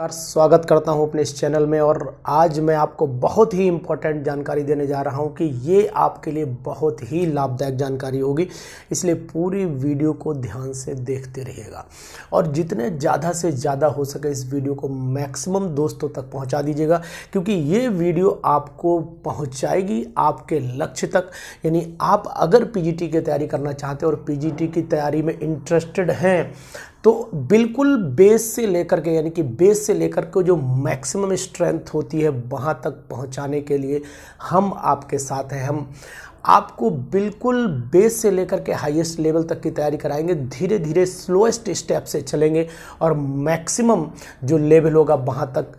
नमस्कार स्वागत करता हूं अपने इस चैनल में और आज मैं आपको बहुत ही इम्पोर्टेंट जानकारी देने जा रहा हूं कि ये आपके लिए बहुत ही लाभदायक जानकारी होगी इसलिए पूरी वीडियो को ध्यान से देखते रहिएगा और जितने ज़्यादा से ज़्यादा हो सके इस वीडियो को मैक्सिमम दोस्तों तक पहुंचा दीजिएगा क्योंकि ये वीडियो आपको पहुँचाएगी आपके लक्ष्य तक यानी आप अगर पी की तैयारी करना चाहते हैं और पी की तैयारी में इंटरेस्टेड हैं तो बिल्कुल बेस से लेकर के यानी कि बेस से लेकर के जो मैक्सिमम स्ट्रेंथ होती है वहाँ तक पहुँचाने के लिए हम आपके साथ हैं हम आपको बिल्कुल बेस से लेकर के हाईएस्ट लेवल तक की तैयारी कराएंगे धीरे धीरे स्लोएस्ट स्टेप से चलेंगे और मैक्सिमम जो लेवल होगा वहाँ तक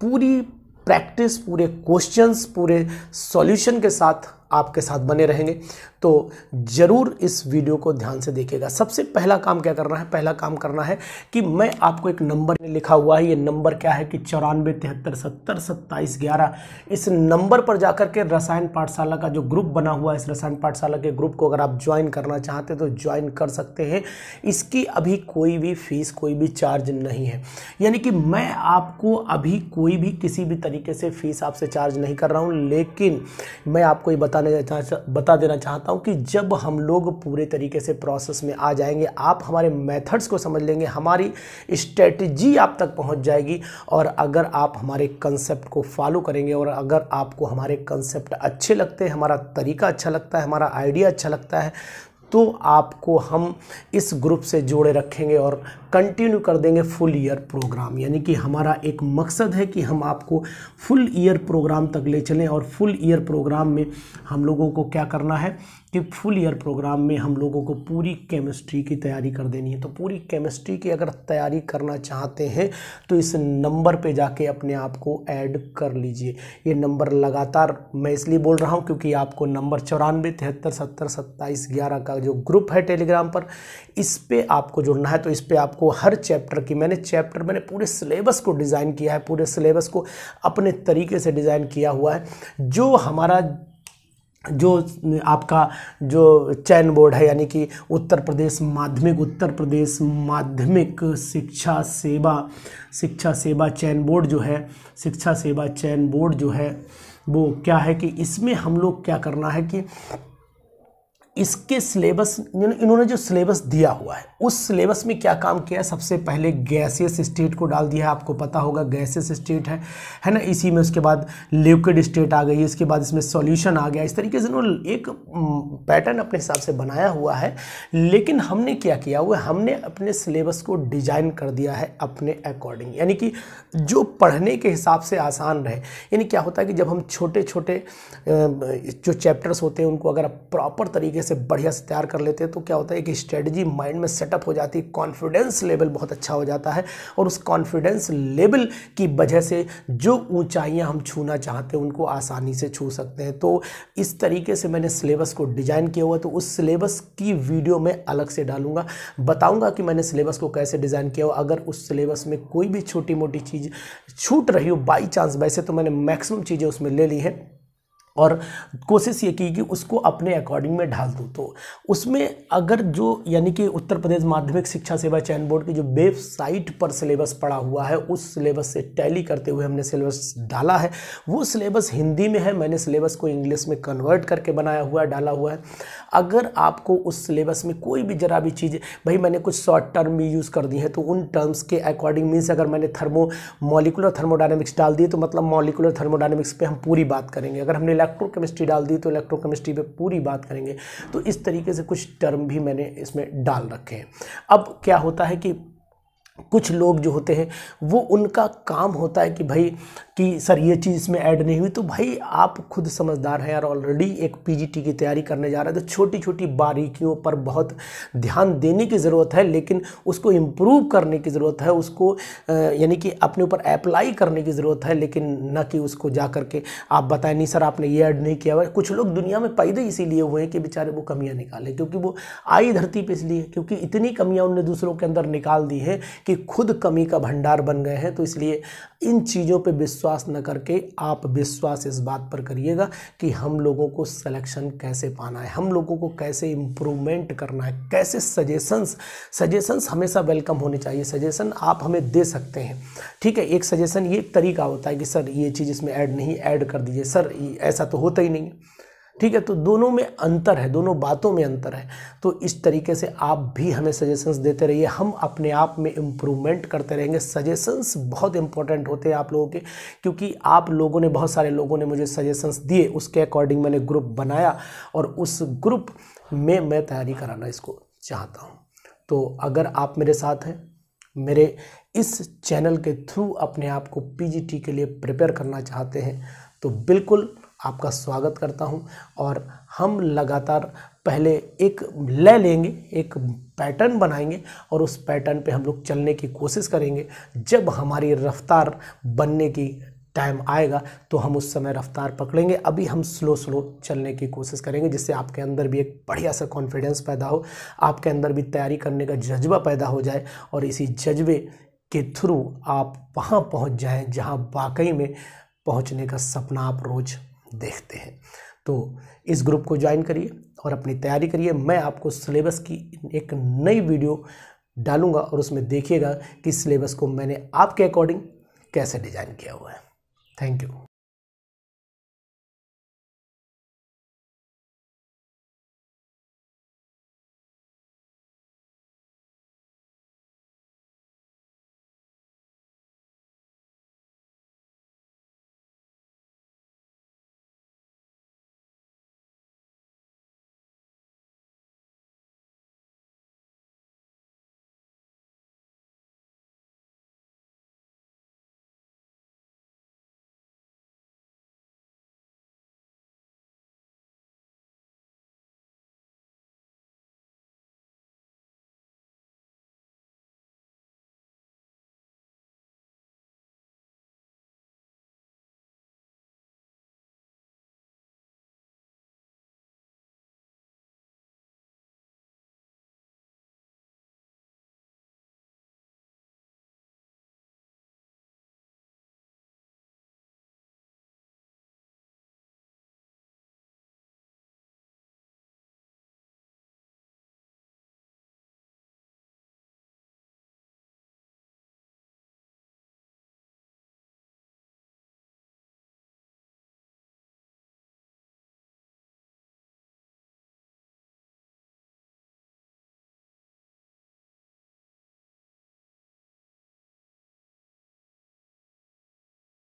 पूरी प्रैक्टिस पूरे क्वेश्चंस पूरे सॉल्यूशन के साथ आपके साथ बने रहेंगे तो ज़रूर इस वीडियो को ध्यान से देखेगा सबसे पहला काम क्या करना है पहला काम करना है कि मैं आपको एक नंबर लिखा हुआ है ये नंबर क्या है कि चौरानवे तिहत्तर सत्तर सत्ताईस ग्यारह इस नंबर पर जाकर के रसायन पाठशाला का जो ग्रुप बना हुआ है इस रसायन पाठशाला के ग्रुप को अगर आप ज्वाइन करना चाहते तो ज्वाइन कर सकते हैं इसकी अभी कोई भी फीस कोई भी चार्ज नहीं है यानी कि मैं आपको अभी कोई भी किसी भी तरीके से फीस आपसे चार्ज नहीं कर रहा हूँ लेकिन मैं आपको ये बताने बता देना चाहता हूँ हूँ कि जब हम लोग पूरे तरीके से प्रोसेस में आ जाएंगे आप हमारे मेथड्स को समझ लेंगे हमारी स्ट्रेटजी आप तक पहुँच जाएगी और अगर आप हमारे कंसेप्ट को फॉलो करेंगे और अगर आपको हमारे कंसेप्ट अच्छे लगते हैं हमारा तरीका अच्छा लगता है हमारा आइडिया अच्छा लगता है तो आपको हम इस ग्रुप से जोड़े रखेंगे और कंटिन्यू कर देंगे फुल ईयर प्रोग्राम यानी कि हमारा एक मकसद है कि हम आपको फुल ईयर प्रोग्राम तक ले चलें और फुल ईयर प्रोग्राम में हम लोगों को क्या करना है कि फुल ईयर प्रोग्राम में हम लोगों को पूरी केमिस्ट्री की तैयारी कर देनी है तो पूरी केमिस्ट्री की अगर तैयारी करना चाहते हैं तो इस नंबर पे जाके अपने आप को ऐड कर लीजिए ये नंबर लगातार मैं इसलिए बोल रहा हूँ क्योंकि आपको नंबर चौरानवे तिहत्तर सत्तर सत्ताईस ग्यारह का जो ग्रुप है टेलीग्राम पर इस पर आपको जुड़ना है तो इस पर आपको हर चैप्टर की मैंने चैप्टर मैंने पूरे सिलेबस को डिज़ाइन किया है पूरे सिलेबस को अपने तरीके से डिज़ाइन किया हुआ है जो हमारा जो आपका जो चयन बोर्ड है यानी कि उत्तर प्रदेश माध्यमिक उत्तर प्रदेश माध्यमिक शिक्षा सेवा शिक्षा सेवा चयन बोर्ड जो है शिक्षा सेवा चयन बोर्ड जो है वो क्या है कि इसमें हम लोग क्या करना है कि इसके सिलेबस इन्होंने जो सिलेबस दिया हुआ है उस सिलेबस में क्या काम किया है सबसे पहले गैसियस स्टेट को डाल दिया है आपको पता होगा गैसियस स्टेट है है ना इसी में उसके बाद लिक्विड स्टेट आ गई इसके बाद इसमें सॉल्यूशन आ गया इस तरीके से इन्होंने एक पैटर्न अपने हिसाब से बनाया हुआ है लेकिन हमने क्या किया हुआ हमने अपने सिलेबस को डिजाइन कर दिया है अपने अकॉर्डिंग यानी कि जो पढ़ने के हिसाब से आसान रहे यानी क्या होता है कि जब हम छोटे छोटे जो चैप्टर्स होते हैं उनको अगर प्रॉपर तरीके से बढ़िया से तैयार कर लेते हैं तो क्या होता है कि स्ट्रेटजी माइंड में सेटअप हो जाती है कॉन्फिडेंस लेवल बहुत अच्छा हो जाता है और उस कॉन्फिडेंस लेवल की वजह से जो ऊंचाइयां हम छूना चाहते हैं उनको आसानी से छू सकते हैं तो इस तरीके से मैंने सिलेबस को डिज़ाइन किया हुआ तो उस सिलेबस की वीडियो मैं अलग से डालूंगा बताऊंगा कि मैंने सिलेबस को कैसे डिज़ाइन किया हुआ अगर उस सिलेबस में कोई भी छोटी मोटी चीज़ छूट रही हो बाई चांस वैसे तो मैंने मैक्सिमम चीज़ें उसमें ले ली हैं और कोशिश ये की कि उसको अपने अकॉर्डिंग में ढाल दूँ तो उसमें अगर जो यानी कि उत्तर प्रदेश माध्यमिक शिक्षा सेवा चयन बोर्ड की जो वेबसाइट पर सिलेबस पड़ा हुआ है उस सिलेबस से टैली करते हुए हमने सिलेबस डाला है वो सिलेबस हिंदी में है मैंने सिलेबस को इंग्लिश में कन्वर्ट करके बनाया हुआ है डाला हुआ है अगर आपको उस सिलेबस में कोई भी ज़रा भी चीज़ भाई मैंने कुछ शॉर्ट टर्म भी यूज़ कर दी है तो उन टर्म्स के अकॉर्डिंग मीन्स अगर मैंने थर्मो मॉलिकुलर थर्मोडाइनमिक्स डाल दिए तो मतलब मॉलिकुलर थर्मोडाइनमिक्स पर हम पूरी बात करेंगे अगर हमने इलेक्ट्रोकेमिस्ट्री डाल दी तो इलेक्ट्रोकेमिस्ट्री पे पूरी बात करेंगे तो इस तरीके से कुछ टर्म भी मैंने इसमें डाल रखे हैं अब क्या होता है कि कुछ लोग जो होते हैं वो उनका काम होता है कि भाई कि सर ये चीज़ इसमें ऐड नहीं हुई तो भाई आप खुद समझदार हैं यार ऑलरेडी एक पीजीटी की तैयारी करने जा रहे हैं तो छोटी छोटी बारीकियों पर बहुत ध्यान देने की ज़रूरत है लेकिन उसको इम्प्रूव करने की ज़रूरत है उसको यानी कि अपने ऊपर अप्लाई करने की ज़रूरत है लेकिन न कि उसको जा करके आप बताएं नहीं सर आपने ये ऐड नहीं किया हुआ कुछ लोग दुनिया में पैदा इसीलिए हुए हैं कि बेचारे वो कमियाँ निकालें क्योंकि वो आई धरती पर इसलिए क्योंकि इतनी कमियाँ उनने दूसरों के अंदर निकाल दी हैं कि खुद कमी का भंडार बन गए हैं तो इसलिए इन चीज़ों पर विश्व विश्वास न करके आप विश्वास इस बात पर करिएगा कि हम लोगों को सिलेक्शन कैसे पाना है हम लोगों को कैसे इम्प्रूवमेंट करना है कैसे सजेशंस सजेशंस हमेशा वेलकम होने चाहिए सजेशन आप हमें दे सकते हैं ठीक है एक सजेशन ये तरीका होता है कि सर ये चीज़ इसमें ऐड नहीं ऐड कर दीजिए सर ऐसा तो होता ही नहीं है ठीक है तो दोनों में अंतर है दोनों बातों में अंतर है तो इस तरीके से आप भी हमें सजेशंस देते रहिए हम अपने आप में इम्प्रूवमेंट करते रहेंगे सजेशंस बहुत इंपॉर्टेंट होते हैं आप लोगों के क्योंकि आप लोगों ने बहुत सारे लोगों ने मुझे सजेशंस दिए उसके अकॉर्डिंग मैंने ग्रुप बनाया और उस ग्रुप में मैं तैयारी कराना इसको चाहता हूँ तो अगर आप मेरे साथ हैं मेरे इस चैनल के थ्रू अपने आप को पी के लिए प्रिपेयर करना चाहते हैं तो बिल्कुल आपका स्वागत करता हूं और हम लगातार पहले एक ले लेंगे एक पैटर्न बनाएंगे और उस पैटर्न पे हम लोग चलने की कोशिश करेंगे जब हमारी रफ्तार बनने की टाइम आएगा तो हम उस समय रफ्तार पकड़ेंगे अभी हम स्लो स्लो चलने की कोशिश करेंगे जिससे आपके अंदर भी एक बढ़िया सा कॉन्फिडेंस पैदा हो आपके अंदर भी तैयारी करने का जज्बा पैदा हो जाए और इसी जज्बे के थ्रू आप वहाँ पहुँच जाएँ जहाँ वाकई में पहुँचने का सपना आप रोज़ देखते हैं तो इस ग्रुप को ज्वाइन करिए और अपनी तैयारी करिए मैं आपको सिलेबस की एक नई वीडियो डालूंगा और उसमें देखिएगा कि सिलेबस को मैंने आपके अकॉर्डिंग कैसे डिज़ाइन किया हुआ है थैंक यू